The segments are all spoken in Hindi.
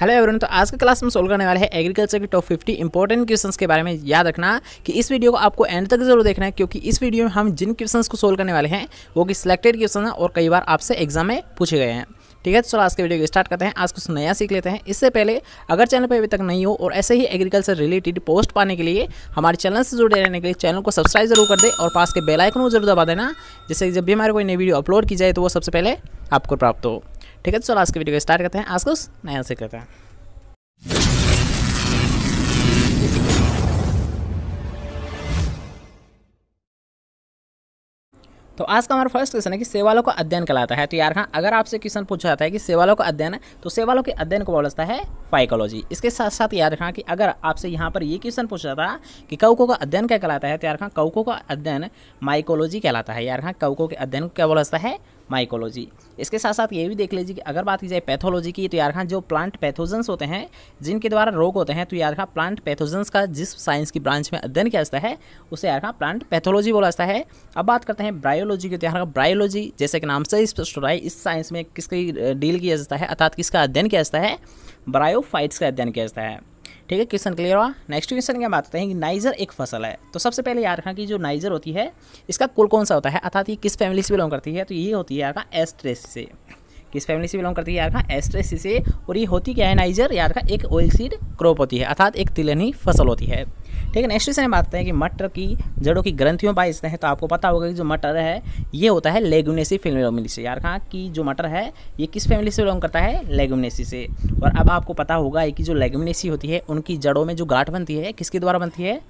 हेलो एवरीवन तो आज के क्लास में सोल्व करने वाले हैं एग्रीकल्चर के टॉप 50 इंपॉर्टेंट क्वेश्चंस के बारे में याद रखना कि इस वीडियो को आपको एंड तक जरूर देखना है क्योंकि इस वीडियो में हम जिन क्वेश्चंस को सोल्व करने वाले हैं वो कि सिलेक्टेड क्वेश्चन हैं और कई बार आपसे एग्जाम में पूछे गए हैं ठीक है चलो तो आज के वीडियो को स्टार्ट करते हैं आज कुछ नया सीख लेते हैं इससे पहले अगर चैनल पर अभी तक नहीं हो और ऐसे ही एग्रीकल्चर रिलेटेड पोस्ट पाने के लिए हमारे चैनल से जुड़े रहने के लिए चैनल को सब्सक्राइब जरूर कर दे और पास के बेलाइकन को जरूर दबा देना जिससे जब भी हमारे कोई नई वीडियो अपलोड की जाए तो वो सबसे पहले आपको प्राप्त हो ठीक है तो चलो आज के वीडियो को स्टार्ट करते हैं आज कुछ नया सीख लेते हैं तो आज का हमारा फर्स्ट क्वेश्चन है कि सेवालों का अध्ययन कहलाता है तो यार हाँ अगर आपसे क्वेश्चन पूछा जाता है कि सेवालों का अध्ययन है तो सेवालों के अध्ययन को जाता है फाइकोलॉजी इसके साथ साथ याद रखना कि अगर आपसे यहाँ पर ये क्वेश्चन पूछा जाता कि कौकों का अध्ययन क्या कहलाता है तो यार हाँ कौको का अध्ययन माइकोलॉजी कहलाता है यार हाँ कौकों के अध्ययन को क्या जाता है माइकोलॉजी इसके साथ साथ ये भी देख लीजिए कि अगर बात की जाए पैथोलॉजी की तो यार खां जो प्लांट पैथोजन्स होते हैं जिनके द्वारा रोग होते हैं तो यार खां प्लांट पैथोजन्स का जिस साइंस की ब्रांच में अध्ययन किया जाता है उसे यार खां प्लांट पैथोलॉजी बोला जाता है अब बात करते हैं ब्रायोलॉजी की तो का ब्रायोलॉजी जैसे कि नाम से स्पष्ट हो रहा है इस साइंस में किसकी डील किया जाता है अर्थात किसका अध्ययन किया जाता है ब्रायोफाइट्स का अध्ययन किया जाता है ठीक है क्वेश्चन क्लियर हुआ नेक्स्ट क्वेश्चन क्या बात हैं कि नाइजर एक फसल है तो सबसे पहले याद रखना कि जो नाइजर होती है इसका कुल कौन सा होता है अर्थात ये किस फैमिली से बिलोंग करती है तो ये होती है आपका एस्ट्रेस से किस फैमिली से बिलोंग करती है यार का एस्ट्रेसी से और ये होती क्या है नाइजर यार का एक ऑयल सीड क्रॉप होती है अर्थात एक तिलनी फसल होती है ठीक है नेक्स्ट क्वेश्चन बात करते हैं कि मटर की जड़ों की ग्रंथियों बाजते हैं तो आपको पता होगा कि जो मटर है ये होता है लेगुनेसी फैमिली से यार कहाँ कि जो मटर है ये किस फैमिली से बिलोंग करता है लेगुनेसी से और अब आपको पता होगा कि जो लेगुनेसी होती है उनकी जड़ों में जो गाठ बनती है किसके द्वारा बनती है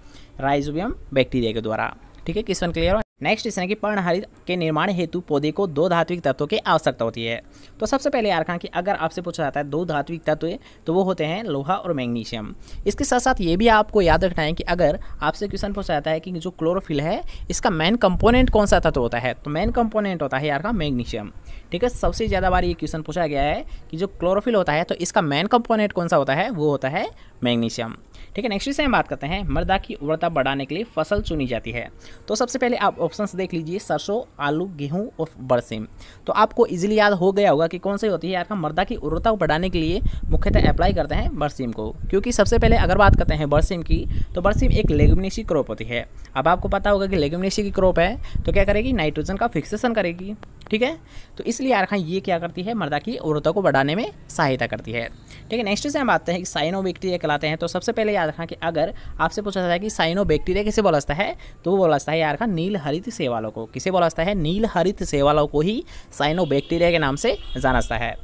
राइजोबियम बैक्टीरिया के द्वारा ठीक है किस क्लियर नेक्स्ट इसने कि पर्णहरित के निर्माण हेतु पौधे को दो धात्विक तत्वों की आवश्यकता होती है तो सबसे पहले यार कहा कि अगर आपसे पूछा जाता है दो धात्विक तत्व तो वो होते हैं लोहा और मैग्नीशियम इसके साथ साथ ये भी आपको याद रखना है कि अगर आपसे क्वेश्चन पूछा जाता है कि जो क्लोरोफिल है इसका मेन कंपोनेंट कौन सा तत्व होता है तो मेन कंपोनेंट होता है यार का मैग्नीशियम ठीक है सबसे ज़्यादा बार ये क्वेश्चन पूछा गया है कि जो क्लोरोफिल होता है तो इसका मेन कंपोनेंट कौन सा होता है वो होता है मैग्नीशियम ठीक है नेक्स्ट से हम बात करते हैं मृदा की उर्वरता बढ़ाने के लिए फसल चुनी जाती है तो सबसे पहले आप ऑप्शंस देख लीजिए सरसों आलू गेहूं और बरसीम तो आपको इजीली याद हो गया होगा कि कौन सी होती है आपका मृदा की उर्वरता को बढ़ाने के लिए मुख्यतः अप्लाई करते हैं बरसीम को क्योंकि सबसे पहले अगर बात करते हैं बरसीम की तो बरसीम एक लेगमिनेसी क्रॉप होती है अब आपको पता होगा कि लेगमिनेसी की क्रॉप है तो क्या करेगी नाइट्रोजन का फिक्सेशन करेगी ठीक है तो इसलिए आरखा ये क्या करती है मर्दा की उर्वरता को बढ़ाने में सहायता करती है ठीक है नेक्स्ट से हम आते हैं कि साइनोबैक्टीरिया कहलाते हैं तो सबसे पहले याद रखना कि अगर आपसे पूछा जाता है कि साइनो बैक्टीरिया किसे बोलास्ता है तो वो बोलास्ता है यार रखना नील हरित सेवालों को किसे बोलास्ता है नील हरित सेवालों को ही साइनो बैक्टीरिया के नाम से जानास्ता है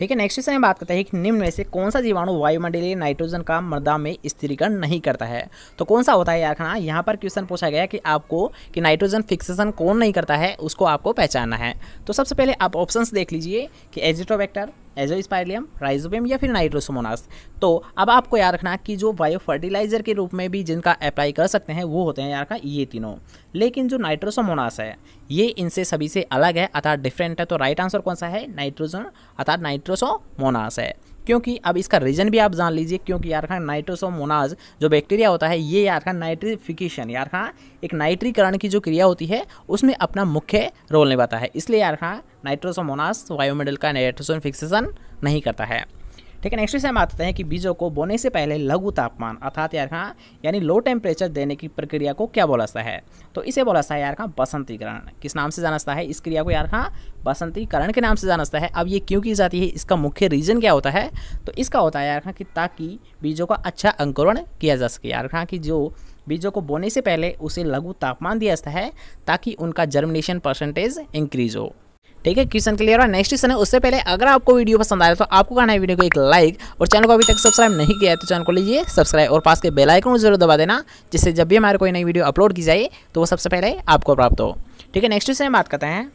ठीक है नेक्स्ट इसमें बात करते हैं कि निम्न में से कौन सा जीवाणु वायुमंडलीय नाइट्रोजन का मृदा में स्थिरीकरण नहीं करता है तो कौन सा होता है यार खाना यहाँ पर क्वेश्चन पूछा गया कि आपको कि नाइट्रोजन फिक्सेशन कौन नहीं करता है उसको आपको पहचानना है तो सबसे पहले आप ऑप्शंस देख लीजिए कि एजिटोबैक्टर एजोस्पायलियम राइजोबियम या फिर नाइट्रोसोमोनास तो अब आपको याद रखना कि जो बायो फर्टिलाइजर के रूप में भी जिनका अप्लाई कर सकते हैं वो होते हैं यार का ये तीनों लेकिन जो नाइट्रोसोमोनास है ये इनसे सभी से अलग है अर्थात डिफरेंट है तो राइट आंसर कौन सा है नाइट्रोजन अर्थात नाइट्रोसोमोनास है क्योंकि अब इसका रीज़न भी आप जान लीजिए क्योंकि यार खान नाइट्रोसोमोनाज जो बैक्टीरिया होता है ये यार खान नाइट्रीफिकेशन यार खां एक नाइट्रीकरण की जो क्रिया होती है उसमें अपना मुख्य रोल निभाता है इसलिए यार खां नाइट्रोसोमोनास वायुमंडल का नाइट्रोसन फिक्सेशन नहीं करता है ठीक है नेक्स्ट से हम आते हैं कि बीजों को बोने से पहले लघु तापमान अर्थात यार कहाँ यानी लो टेम्परेचर देने की प्रक्रिया को क्या बोला जाता है तो इसे बोला जाता है यार कहाँ बसंतीकरण किस नाम से जाना जाता है इस क्रिया को यार कहाँ बसंतीकरण के नाम से जाना जाता है अब ये क्यों की जाती है इसका मुख्य रीज़न क्या होता है तो इसका होता है यार कहाँ कि ताकि बीजों का अच्छा अंकुरण किया जा सके यार कहाँ कि जो बीजों को बोने से पहले उसे लघु तापमान दिया जाता है ताकि उनका जर्मिनेशन परसेंटेज इंक्रीज हो ठीक है क्वेश्चन क्लियर और नेक्स्ट क्वेश्चन है उससे पहले अगर आपको वीडियो पसंद आया तो आपको करना है वीडियो को एक लाइक और चैनल को अभी तक सब्सक्राइब नहीं किया है तो चैनल को लीजिए सब्सक्राइब और पास के बेल आइकन को जरूर दबा देना जिससे जब भी हमारे कोई नई वीडियो अपलोड की जाए तो वो सबसे पहले आपको प्राप्त हो ठीक है नेक्स्ट क्वेश्चन में बात करते हैं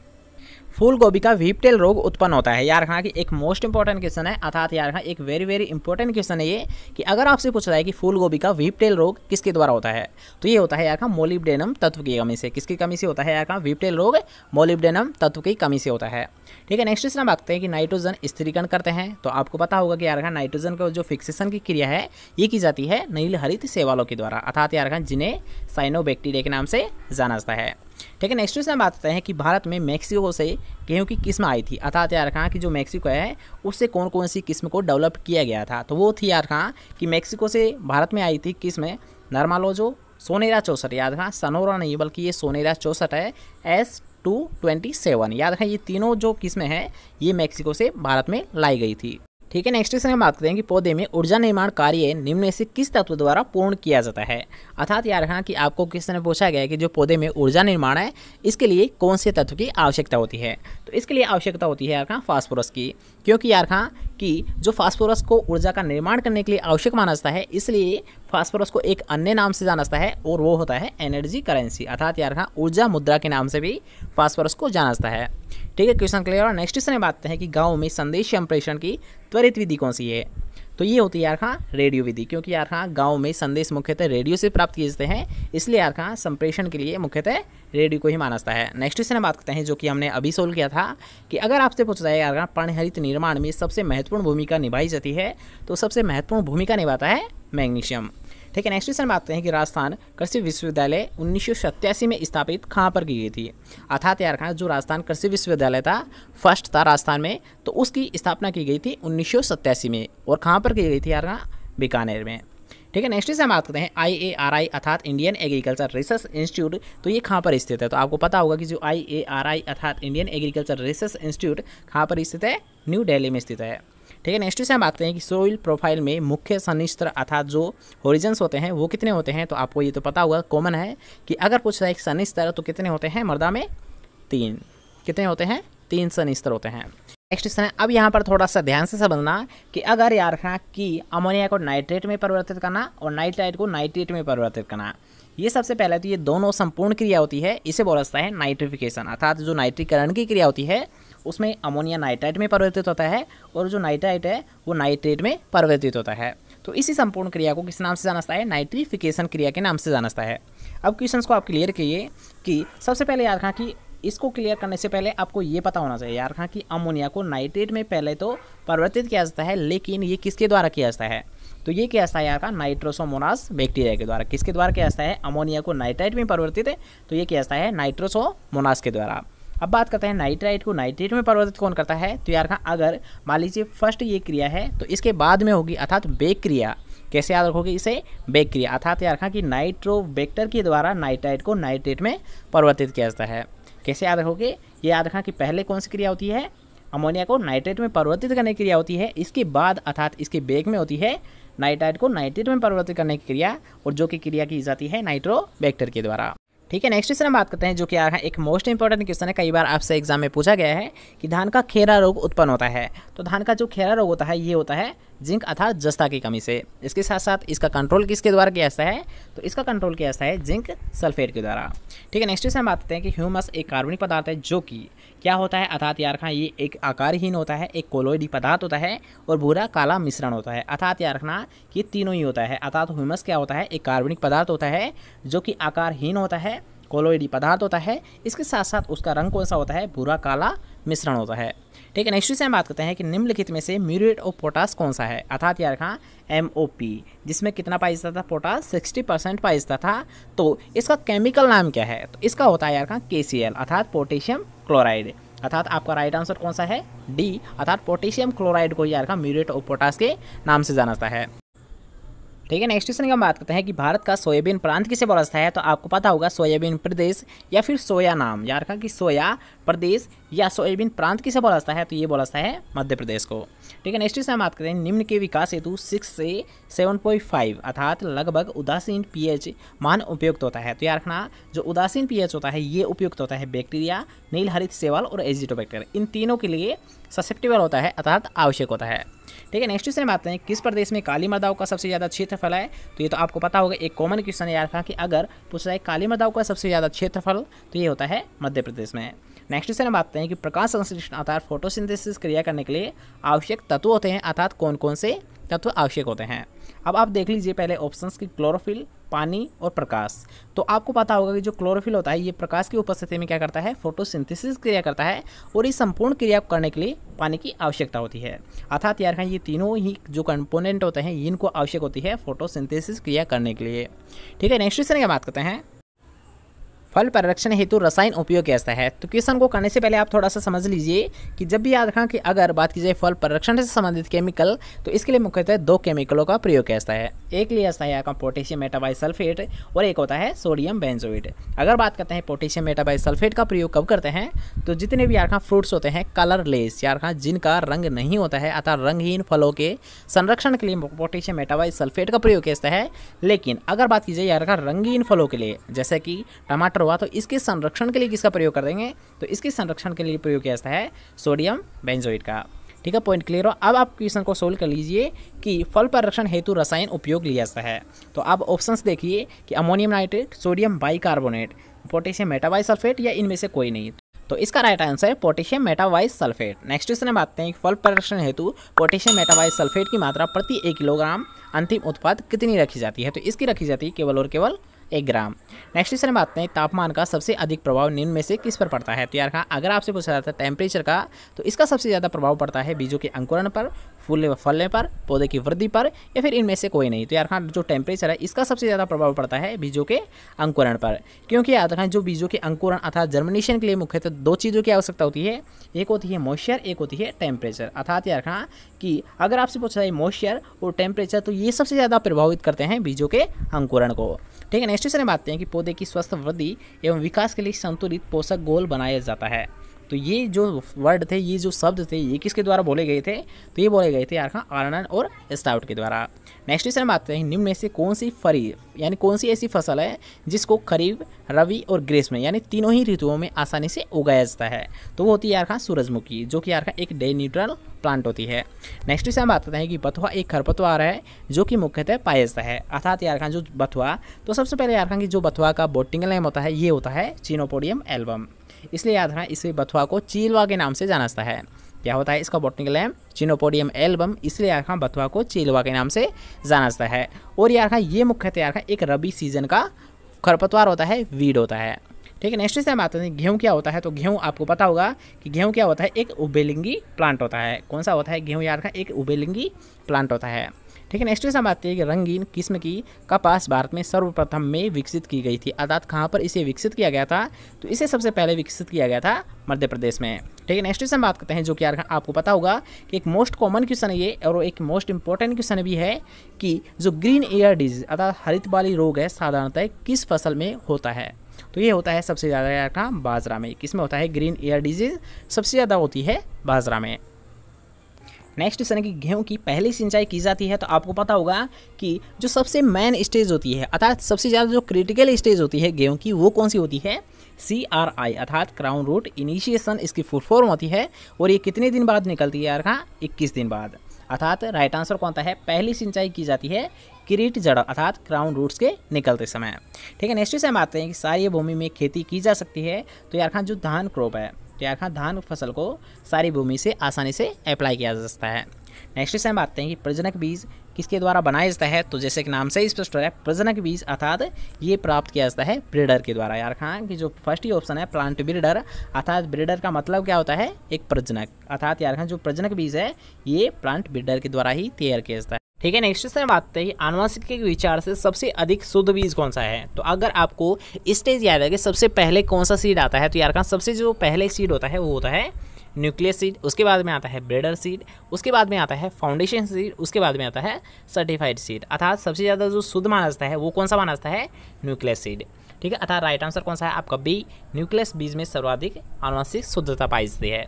फूल गोभी का वीपटेल रोग उत्पन्न होता है यार रखना हाँ, कि एक मोस्ट इंपॉर्टेंट क्वेश्चन है अर्थात यार रखना हाँ, एक वेरी वेरी इंपॉर्टेंट क्वेश्चन है ये कि अगर आपसे पूछा जाए कि फूल गोभी का वीपटेल रोग किसके द्वारा होता है तो ये होता है यार मोलिबडेनम हाँ, तत्व की कमी से किसकी कमी से होता है यार वीपटेल रोग मोलिबडेनम तत्व की कमी से होता है ठीक है नेक्स्ट क्वेश्चन हम बात हैं कि नाइट्रोजन स्थिरीकरण करते हैं तो आपको पता होगा कि यार नाइट्रोजन का जो फिक्सेशन की क्रिया है ये की जाती है नील हरित सेवालों के द्वारा अर्थात यार जिन्हें साइनोबैक्टीरिया के नाम से जाना जाता है ठीक है नेक्स्ट क्वेश्चन बात करते हैं कि भारत में मैक्सिको से गेहूँ की किस्म आई थी अर्थात यार कहाँ कि जो मैक्सिको है उससे कौन कौन सी किस्म को डेवलप किया गया था तो वो थी यार कहाँ कि मैक्सिको से भारत में आई थी किस्म नर्मालोजो सोनेरा चौसठ याद रखा सनोरा नहीं बल्कि ये सोनेरा चौसठ है एस टू ट्वेंटी सेवन याद रखा ये तीनों जो किस्में हैं ये मैक्सिको से भारत में लाई गई थी ठीक है नेक्स्ट क्वेश्चन हम बात करते हैं कि पौधे में ऊर्जा निर्माण कार्य निम्न से किस तत्व द्वारा पूर्ण किया जाता है अर्थात याद रखना कि आपको क्वेश्चन में पूछा गया है कि जो पौधे में ऊर्जा निर्माण है इसके लिए कौन से तत्व की आवश्यकता होती है तो इसके लिए आवश्यकता होती है यार फास्फोरस की क्योंकि यार कि जो फास्फोरस को ऊर्जा का निर्माण करने के लिए आवश्यक माना जाता है इसलिए फास्फोरस को एक अन्य नाम से जाना जाता है और वो होता है एनर्जी करेंसी अर्थात यार ऊर्जा मुद्रा के नाम से भी फास्फोरस को जाना जाता है ठीक है क्वेश्चन क्लियर और नेक्स्ट क्वेश्चन बात हैं कि गाँव में संदेश संप्रेषण की त्वरित विधि कौन सी है तो ये होती है यार खां हाँ, रेडियो विधि क्योंकि यार खां हाँ, गाँव में संदेश मुख्यतः रेडियो से प्राप्त किए जाते हैं इसलिए यार खां हाँ, संप्रेषण के लिए मुख्यतः रेडियो को ही माना जाता है नेक्स्ट क्वेश्चन बात करते हैं जो कि हमने अभी सोल्व किया था कि अगर आपसे पूछा जाए यार खां पर्णहरित निर्माण में सबसे महत्वपूर्ण भूमिका निभाई जाती है तो सबसे महत्वपूर्ण भूमिका निभाता है मैग्नीशियम ठीक है नेक्स्ट क्वेश्चन बात करें कि राजस्थान कृषि विश्वविद्यालय उन्नीस में स्थापित कहाँ पर की गई थी अर्थात यार खान जो राजस्थान कृषि विश्वविद्यालय था फर्स्ट था राजस्थान में तो उसकी स्थापना की गई थी उन्नीस में और कहाँ पर की गई थी यार बीकानेर में ठीक है नेक्स्ट से हम बात करते हैं आई ए आर आई अर्थात इंडियन एग्रीकल्चर रिसर्च इंस्टीट्यूट तो ये कहाँ पर स्थित है तो आपको पता होगा कि जो आई ए आर आई अर्थात इंडियन एग्रीकल्चर रिसर्च इंस्टीट्यूट कहाँ पर स्थित है न्यू दिल्ली में स्थित है ठीक है नेक्स्ट से हम बात करें कि सोइल प्रोफाइल में मुख्य सनिस्त्र अर्थात जो होरिजन्स होते हैं वो कितने होते हैं तो आपको ये तो पता होगा कॉमन है कि अगर पूछता है सनिस्तर तो कितने होते हैं मर्दा में तीन कितने होते हैं तीन सनिस्तर होते हैं नेक्स्ट क्वेश्चन है अब यहाँ पर थोड़ा सा ध्यान से समझना कि अगर याद रखना कि अमोनिया को नाइट्रेट में परिवर्तित करना और नाइट्राइट को नाइट्रेट में परिवर्तित करना ये सबसे पहले तो ये दोनों संपूर्ण क्रिया होती है इसे बोला जाता है नाइट्रिफिकेशन अर्थात जो नाइट्रीकरण की क्रिया होती है उसमें अमोनिया नाइट्राइट में परिवर्तित होता है और जो नाइट्राइट है वो नाइट्रेट में परिवर्तित होता है तो इसी संपूर्ण क्रिया को किस नाम से जाना है नाइट्रीफिकेशन क्रिया के नाम से जाना है अब क्वेश्चन को आप क्लियर किए कि सबसे पहले याद रखा कि इसको क्लियर करने से पहले आपको ये पता होना चाहिए यार रखा कि अमोनिया को नाइट्रेट में पहले तो परिवर्तित किया जाता है लेकिन ये किसके द्वारा किया जाता है तो ये क्या आता है यार का नाइट्रोसोमोनास बैक्टीरिया के द्वारा किसके द्वारा किया जाता है अमोनिया को नाइट्राइट में परिवर्तित है तो ये किया जाता है नाइट्रोसोमोनास के द्वारा अब बात करते हैं नाइट्राइट को नाइट्रेट में परिवर्तित कौन करता है तो यार अगर मान लीजिए फर्स्ट ये क्रिया है तो इसके बाद में होगी अर्थात बेक क्रिया कैसे याद रखोगे इसे बेक क्रिया अर्थात यार कहाँ कि नाइट्रोवेक्टर के द्वारा नाइट्राइट को नाइट्रेट में परिवर्तित किया जाता है कैसे याद रखोगे ये याद रखा कि पहले कौन सी क्रिया होती है अमोनिया को नाइट्रेट में परिवर्तित करने की क्रिया होती है इसके बाद अर्थात इसके बेग में होती है नाइट्राइट को नाइट्रेट में परिवर्तित करने की क्रिया और जो कि क्रिया की जाती है नाइट्रोबैक्टर के द्वारा ठीक है नेक्स्ट क्वेश्चन हम बात करते हैं जो कि है एक मोस्ट इंपॉर्टेंट क्वेश्चन है कई बार आपसे एग्जाम में पूछा गया है कि धान का खेरा रोग उत्पन्न होता है तो धान का जो खेरा रोग होता है ये होता है जिंक अर्थात जस्ता की कमी से इसके साथ साथ इसका कंट्रोल किसके द्वारा किया जाता है तो इसका कंट्रोल किया जाता है जिंक सल्फेट के द्वारा ठीक है नेक्स्ट क्वेश्चन हम करते हैं कि ह्यूमस एक कार्बनिक पदार्थ है जो कि क्या होता है अर्थात यार खां ये एक आकारहीन होता है एक कोलोइडी पदार्थ होता है और भूरा काला मिश्रण होता है अर्थात यार ये तीनों ही होता है अर्थात ह्यूमस क्या होता है एक कार्बनिक पदार्थ होता है जो कि आकारहीन होता है कोलोइडी पदार्थ होता है इसके साथ साथ उसका रंग कौन सा होता है भूरा काला मिश्रण होता है ठीक है नेक्स्ट से हम बात करते हैं कि निम्नलिखित में से म्यूरेट ऑफ पोटास कौन सा है अर्थात यार रखा एम ओ पी जिसमें कितना पाया जाता था पोटास 60 परसेंट पाया जाता था तो इसका केमिकल नाम क्या है तो इसका होता है यार रखा के सी एल अर्थात पोटेशियम क्लोराइड अर्थात आपका राइट आंसर कौन सा है डी अर्थात पोटेशियम क्लोराइड को यार का म्यूरेट ऑफ पोटास के नाम से जाना जाता है ठीक है नेक्स्ट क्वेश्चन की हम बात करते हैं कि भारत का सोयाबीन प्रांत किसे बरसता है तो आपको पता होगा सोयाबीन प्रदेश या फिर सोया नाम यार रखा कि सोया प्रदेश या सोयाबीन प्रांत किसे बरसता है तो ये जाता है मध्य प्रदेश को ठीक है नेक्स्ट क्वेश्चन हम बात करते हैं निम्न के विकास हेतु सिक्स से सेवन पॉइंट फाइव अर्थात लगभग उदासीन एच मान उपयुक्त होता है तो यार रखना जो उदासीन एच होता है ये उपयुक्त होता है बैक्टीरिया नील हरित सेवाल और एजिटोबैक्टर इन तीनों के लिए ससेप्टेबल होता है अर्थात आवश्यक होता है ठीक है नेक्स्ट क्वेश्चन बात करें किस प्रदेश में काली मर्दाओं का सबसे ज़्यादा क्षेत्रफल है तो ये तो आपको पता होगा एक कॉमन क्वेश्चन याद रखा था कि अगर पूछा जाए काली मर्दाओं का सबसे ज़्यादा क्षेत्रफल तो ये होता है मध्य प्रदेश में नेक्स्ट क्वेश्चन बात करें कि प्रकाश संश्लेषण अर्थात फोटोसिंथेसिस क्रिया करने के लिए आवश्यक तत्व होते हैं अर्थात कौन कौन से तत्व आवश्यक होते हैं अब आप देख लीजिए पहले ऑप्शन की क्लोरोफिल पानी और प्रकाश तो आपको पता होगा कि जो क्लोरोफिल होता है ये प्रकाश की उपस्थिति में क्या करता है फोटोसिंथेसिस क्रिया करता है और इस संपूर्ण क्रिया को करने के लिए पाने की आवश्यकता होती है अर्थात यार खान ये तीनों ही जो कंपोनेंट होते हैं इनको आवश्यक होती है फोटोसिंथेसिस क्रिया करने के लिए ठीक है नेक्स्ट क्वेश्चन की बात करते हैं फल परिरक्षण हेतु रसायन उपयोग कैसा है तो क्वेश्चन को करने से पहले आप थोड़ा सा समझ लीजिए कि जब भी याद रखा कि अगर बात की जाए फल परिरक्षण से संबंधित केमिकल तो इसके लिए मुख्यतः दो केमिकलों का प्रयोग कैसा है एक लिए ऐसा है आपका पोटेशियम मेटाबाई सल्फेट और एक होता है सोडियम बेंजोइट अगर बात करते हैं पोटेशियम मेटाबाई सल्फेट का प्रयोग कब करते हैं तो जितने भी यारखा फ्रूट्स होते हैं कलरलेस यार जिनका रंग नहीं होता है अर्थात रंगहीन फलों के संरक्षण के लिए पोटेशियम मेटाबाई सल्फेट का प्रयोग कैसा है लेकिन अगर बात की जाए यार रंगीन फलों के लिए जैसे कि टमाटर हुआ तो इसके संरक्षण के लिए किसका प्रयोग कर देंगे तो इसके संरक्षण के लिए प्रयोग किया जाता है सोडियम बेंजोइड का ठीक है पॉइंट क्लियर हो अब आप क्वेश्चन को सोल्व कर लीजिए कि फल परिरक्षण हेतु रसायन उपयोग लिया जाता है तो आप ऑप्शंस देखिए कि ammonium nitrate sodium bicarbonate potassium metabisulphite या इनमें से कोई नहीं तो इसका राइट आंसर है potassium metabisulphite next question में बात हैं फल परिरक्षण हेतु पोटेशियम मेटावाइज सल्फेट की मात्रा प्रति एक किलोग्राम अंतिम उत्पाद कितनी रखी जाती है तो इसकी रखी जाती है केवल और केवल एक ग्राम नेक्स्ट क्वेश्चन बात आते हैं तापमान का सबसे अधिक प्रभाव निम्न में से किस पर पड़ता है तो यार हाँ, अगर आपसे पूछा जाता है टेम्परेचर का तो इसका सबसे ज़्यादा प्रभाव पड़ता है बीजों के अंकुरण पर फूल फलने पर पौधे की वृद्धि पर या फिर इनमें से कोई नहीं तो यार खान हाँ, जो टेम्परेचर है इसका सबसे ज़्यादा प्रभाव पड़ता है बीजों के अंकुरण पर क्योंकि याद रखें जो बीजों के अंकुरण अर्थात जर्मिनेशन के लिए मुख्यतः तो दो चीज़ों की आवश्यकता होती है एक होती है मॉइस्चर एक होती है टेम्परेचर अर्थात यार खान हाँ, कि अगर आपसे पूछा जाए मॉइस्चर और टेम्परेचर तो ये सबसे ज़्यादा प्रभावित करते हैं बीजों के अंकुरण को ठीक है नेक्स्ट क्वेश्चन में बात हैं कि पौधे की स्वस्थ वृद्धि एवं विकास के लिए संतुलित पोषक गोल बनाया जाता है तो ये जो वर्ड थे ये जो शब्द थे ये किसके द्वारा बोले गए थे तो ये बोले गए थे यारखा हाँ, आर्नन और स्टाउट के द्वारा नेक्स्ट क्वेश्चन बात करें हैं निम्न में से कौन सी फरी यानी कौन सी ऐसी फसल है जिसको खरीफ रवि और ग्रीष्म यानी तीनों ही ऋतुओं में आसानी से उगाया जाता है तो वो होती है यारखा हाँ, सूरजमुखी जो कि यारखा हाँ, एक डे न्यूट्रल प्लांट होती है नेक्स्ट क्वेश्चन बात करते हैं कि बथुआ एक खरपतवार है जो कि मुख्यतः पाया जाता है अर्थात यार खान जो बथुआ तो सबसे पहले यार खान की जो बथुआ का बोटिंग नेम होता है ये होता है चीनोपोडियम एल्बम इसलिए याद रखना इस बथुआ को चीलवा के नाम से जाना जाता है क्या होता है इसका बॉटनिकल है चिनोपोडियम एल्बम इसलिए यार खां बथुआ को चीलवा के नाम से जाना जाता है और यार खां ये मुख्यतः यार खां एक रबी सीजन का खरपतवार होता है वीड होता है ठीक है नेक्स्ट से हम आते हैं गेहूँ क्या होता है तो गेहूँ आपको पता होगा कि गेहूँ क्या होता है एक उबेलिंगी प्लांट होता है कौन सा होता है गेहूँ यार का एक उबेलिंगी प्लांट होता है ठीक है नेक्स्ट हम आते हैं कि रंगीन किस्म की कपास भारत में सर्वप्रथम में विकसित की गई थी अर्थात कहाँ पर इसे विकसित किया गया था तो इसे सबसे पहले विकसित किया गया था मध्य प्रदेश में ठीक है नेक्स्ट हम बात करते हैं जो कि आपको पता होगा कि एक मोस्ट कॉमन क्वेश्चन है ये और एक मोस्ट इंपॉर्टेंट क्वेश्चन भी है कि जो ग्रीन एयर डिजीज अर्थात हरित बाली रोग है साधारणतः किस फसल में होता है तो ये होता है सबसे ज़्यादा यार बाजरा में किस में होता है ग्रीन एयर डिजीज सबसे ज़्यादा होती है बाजरा में नेक्स्ट क्वेश्चन है कि गेहूँ की पहली सिंचाई की जाती है तो आपको पता होगा कि जो सबसे मेन स्टेज होती है अर्थात सबसे ज़्यादा जो क्रिटिकल स्टेज होती है गेहूँ की वो कौन सी होती है सी आर आई अर्थात क्राउन रूट इनिशिएशन इसकी फुल फॉर्म होती है और ये कितने दिन बाद निकलती है यार कहाँ इक्कीस दिन बाद अर्थात राइट आंसर कौन सा है पहली सिंचाई की जाती है किरीट जड़ अर्थात क्राउन रूट्स के निकलते समय ठीक है नेक्स्ट क्वेश्चन हम आते हैं कि सारी भूमि में खेती की जा सकती है तो यार खान जो धान क्रॉप है कहा धान फसल को सारी भूमि से आसानी से अप्लाई किया जा सकता है नेक्स्ट इसमें हम बात हैं कि प्रजनक बीज किसके द्वारा बनाया जाता है तो जैसे कि नाम से स्पष्ट हो रहा है प्रजनक बीज अर्थात ये प्राप्त किया जाता है ब्रीडर के द्वारा यार खां कि जो फर्स्ट ही ऑप्शन है प्लांट ब्रीडर अर्थात ब्रीडर का मतलब क्या होता है एक प्रजनक अर्थात यार खान जो प्रजनक बीज है ये प्लांट ब्रीडर के द्वारा ही तैयार किया जाता है ठीक है नेक्स्ट क्वेश्चन बात करते हैं आनुवंशिक के विचार से सबसे अधिक शुद्ध बीज कौन सा है तो अगर आपको स्टेज याद है कि सबसे पहले कौन सा सीड आता है तो यार का सबसे जो पहले सीड होता है वो होता है न्यूक्लियस सीड उसके बाद में आता है ब्रेडर सीड उसके बाद में आता है फाउंडेशन सीड उसके बाद में आता है सर्टिफाइड सीड अर्थात सबसे ज़्यादा जो शुद्ध माना जाता है वो कौन सा माना जाता है न्यूक्लियस सीड ठीक है अर्थात राइट आंसर कौन सा है आपका बी न्यूक्लियस बीज में सर्वाधिक आनुवंशिक शुद्धता पाई जाती है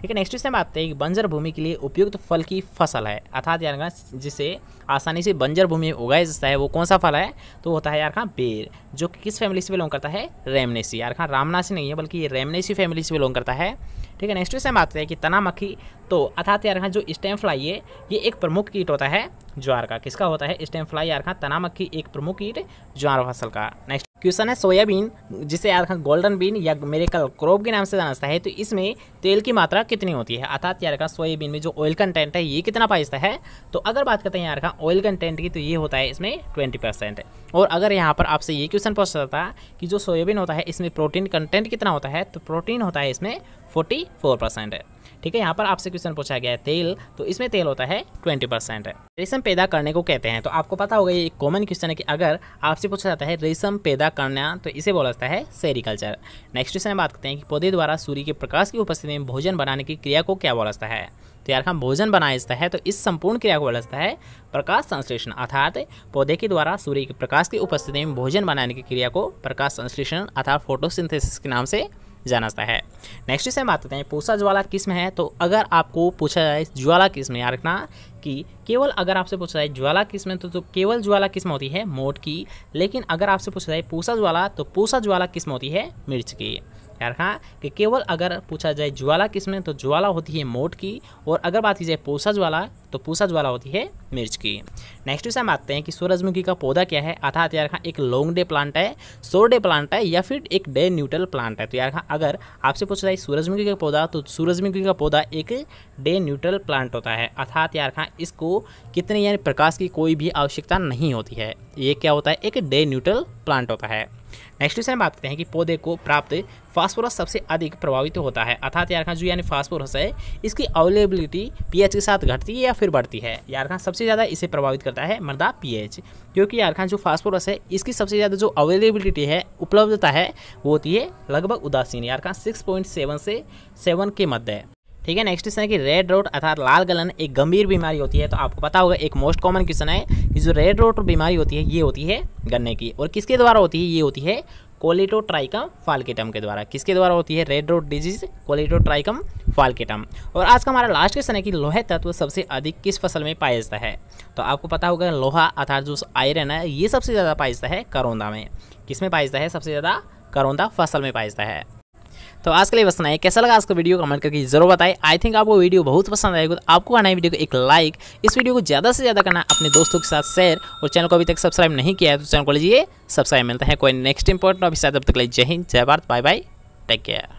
ठीक है नेक्स्ट क्वेश्चन आते हैं बंजर भूमि के लिए उपयुक्त फल की फसल है अर्थात यार जिसे आसानी से बंजर भूमि में उगाया जाता है वो कौन सा फल है तो होता है यार खां बेर जो कि किस फैमिली से बिलोंग करता है रेमनेसी यार खां रामनासी नहीं है बल्कि ये रेमनेसी फैमिली से बिलोंग करता है ठीक है नेक्स्ट क्वेश्चन आते हैं कि तना मक्खी तो अर्थात यार खां जो स्टेम फ्लाई है ये एक प्रमुख कीट होता है ज्वार का किसका होता है स्टेम फ्लाई यार खां तना मक्खी एक प्रमुख कीट ज्वार फसल का नेक्स्ट क्वेश्चन है सोयाबीन जिसे याद रखना गोल्डन बीन या मेरेकल क्रॉप के नाम से जाना जाता है तो इसमें तेल की मात्रा कितनी होती है अर्थात यार का सोयाबीन में जो ऑयल कंटेंट है ये कितना पाइसता है तो अगर बात करते हैं यार रखा ऑयल कंटेंट की तो ये होता है इसमें ट्वेंटी परसेंट और अगर यहाँ पर आपसे ये क्वेश्चन पूछ सकता कि जो सोयाबीन होता है इसमें प्रोटीन कंटेंट कितना होता है तो प्रोटीन होता है इसमें फोर्टी फोर परसेंट है ठीक है यहाँ पर आपसे क्वेश्चन पूछा गया है तेल तो इसमें तेल होता है ट्वेंटी परसेंट रेशम पैदा करने को कहते हैं तो आपको पता होगा ये एक कॉमन क्वेश्चन है कि अगर आपसे पूछा जाता है रेशम पैदा करना तो इसे बोला जाता है सेरिकल्चर नेक्स्ट क्वेश्चन में बात करते हैं कि पौधे द्वारा सूर्य के प्रकाश की उपस्थिति में भोजन बनाने की क्रिया को क्या बोला जाता है तो यार हम भोजन बनाया जाता है तो इस संपूर्ण क्रिया को बोला जाता है प्रकाश संश्लेषण अर्थात पौधे के द्वारा सूर्य के प्रकाश की उपस्थिति में भोजन बनाने की क्रिया को प्रकाश संश्लेषण अर्थात फोटोसिंथेसिस के नाम से जाना जाता है नेक्स्ट इसे हम आते हैं पूसा ज्वाला किस्म है तो अगर आपको पूछा जाए ज्वाला किस्म याद रखना कि केवल अगर आपसे पूछा जाए ज्वाला किस्म तो, तो केवल ज्वाला किस्म होती है मोट की लेकिन अगर आपसे पूछा जाए पूसा ज्वाला तो पूसा ज्वाला किस्म होती है मिर्च की याद रखना कि केवल अगर पूछा जाए ज्वाला किस्म तो ज्वाला होती है मोट की और अगर बात की जाए पूसा ज्वाला तो पूसा ज्वाला होती है मिर्च की नेक्स्ट विषय हम आते हैं कि सूरजमुखी का पौधा क्या है अर्थात यार खां एक लॉन्ग डे प्लांट है सो डे प्लांट है या फिर एक डे न्यूट्रल प्लांट है तो यार खां अगर आपसे पूछा जाए सूरजमुखी का पौधा तो सूरजमुखी का पौधा एक डे न्यूट्रल प्लांट होता है अर्थात यार खां इसको कितने यानी प्रकाश की कोई भी आवश्यकता नहीं होती है ये क्या होता है एक डे न्यूट्रल प्लांट होता है नेक्स्ट क्वेश्चन बात करते हैं कि पौधे को प्राप्त फास्फोरस सबसे अधिक प्रभावित होता है अर्थात यार जो यानी फास्फोरस है इसकी अवेलेबिलिटी पीएच के साथ घटती है या फिर बढ़ती है यारखान सबसे ज़्यादा इसे प्रभावित करता है मृदा पीएच क्योंकि यारखान जो फास्फोरस है इसकी सबसे ज़्यादा जो अवेलेबिलिटी है उपलब्धता है वो होती है लगभग उदासीन यारखान सिक्स पॉइंट सेवन से सेवन के मध्य है ठीक है नेक्स्ट क्वेश्चन है कि रेड रोट अर्थात लाल गलन एक गंभीर बीमारी होती है तो आपको पता होगा एक मोस्ट कॉमन क्वेश्चन है कि जो रेड रोट बीमारी होती है ये होती है गन्ने की और किसके द्वारा होती है ये होती है कोलेटोट्राइकम फाल्केटम के द्वारा किसके द्वारा होती है red rot disease colletotrichum falcatum और आज का हमारा लास्ट क्वेश्चन है कि लोहे तत्व सबसे अधिक किस फसल में पाया जाता है तो आपको पता होगा लोहा अर्थात जो आयरन है ये सबसे ज़्यादा पाया जाता है करौंदा में किस में पाया जाता है सबसे ज़्यादा करौंदा फसल में पाया जाता है तो आज के लिए बस ना कैसा लगा आज का वीडियो कमेंट करके जरूर बताए आई थिंक आपको वीडियो बहुत पसंद आएगा तो आपको आना है वीडियो को एक लाइक इस वीडियो को ज़्यादा से ज़्यादा करना अपने दोस्तों के साथ शेयर और चैनल को अभी तक सब्सक्राइब नहीं किया है तो चैनल को लीजिए सब्सक्राइब मिलता है कोई नेक्स्ट इंपॉर्टेंट ऑफिस तब तक ले जय हिंद जय Bharat bye bye take care